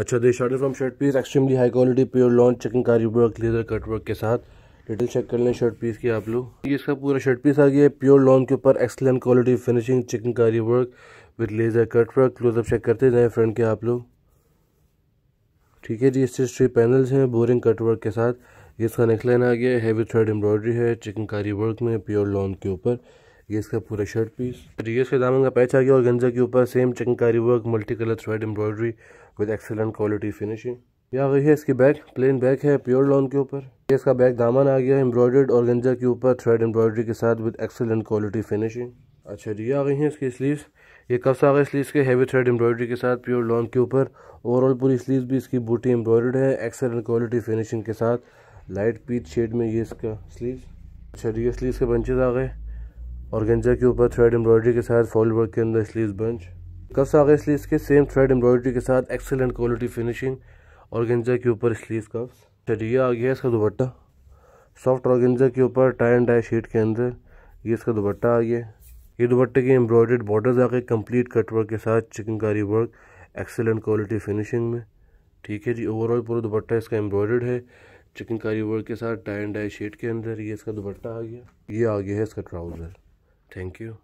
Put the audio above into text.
अच्छा the shirt from shirt piece extremely high quality pure lawn चेकिंग कारी work laser cut work के साथ डिटेल चेक कर लें शर्ट पीस की आप लोग ये इसका पूरा शर्ट पीस आ गया है प्योर लॉन्च के ऊपर excellent quality finishing chikankari work with laser cut work closeup check करते जाए फ्रंट के आप लोग ठीक है जी इससे थ्री पैनल्स हैं बोरिंग कट वर्क के साथ ये इसका नेकलाइन आ गया हैवी थ्रेड एम्ब्रॉयडरी है चिकन कारी वर्क में प्योर लॉन के ऊपर ये इसका पूरा शर्ट पीस ये इसके दामन का पैच आ गया और गंजा के ऊपर same chikankari work multi colour thread embroidery with excellent quality finishing ये आ गई है इसकी बैग प्लेन बैग है प्योर लॉन के ऊपर ये इसका बैग दामन आ गया एम्ब्रॉयडर्ड और गंजा के ऊपर थ्रेड एम्ब्रॉयडरी के साथ विद एक्सेलेंट क्वालिटी फिनिशिंग अच्छा जी आ गई है इसकी स्लीव्स ये कफ्स आ गया स्लीव्स के हैवी थ्रेड एम्ब्रॉयडरी के साथ प्योर लॉन के ऊपर ओवरऑल पूरी स्लीव्स भी इसकी बूटी एम्ब्रॉयडर्ड है एक्सेलेंट क्वालिटी फिनिशिंग के साथ लाइट पीच शेड में ये इसका स्लीव्स अच्छा जी ये स्लीव्स के बंचेज आ गए और गेंजा के ऊपर थ्रेड एम्ब्रॉयडरी के साथ फॉल वर्क के अंदर स्लीव बंच कप्स आ गए स्लीव के सेम थ्रेड एम्ब्रॉयडरी के साथ एक्सेलेंट क्वालिटी फिनिशिंग और गेंजा के ऊपर स्लीव कप्स चलिए आ गया इसका दुपट्टा सॉफ्ट और गेंजा के ऊपर टाई एंड टाई शीट के अंदर ये इसका दुपट्टा आ गया ये दुपट्टे की एम्ब्रॉयडर्ड बॉर्डर्स आ गए कट कटवर्क के साथ chikankari work excellent quality finishing में ठीक है जी ओवरऑल पूरा दुपट्टा इसका एम्ब्रॉयडर्ड है चिकनकारी वर्क के साथ टाई एंड टाई शीट के अंदर ये इसका दुपट्टा आ गया ये आ गया है इसका ट्राउज़र Thank you.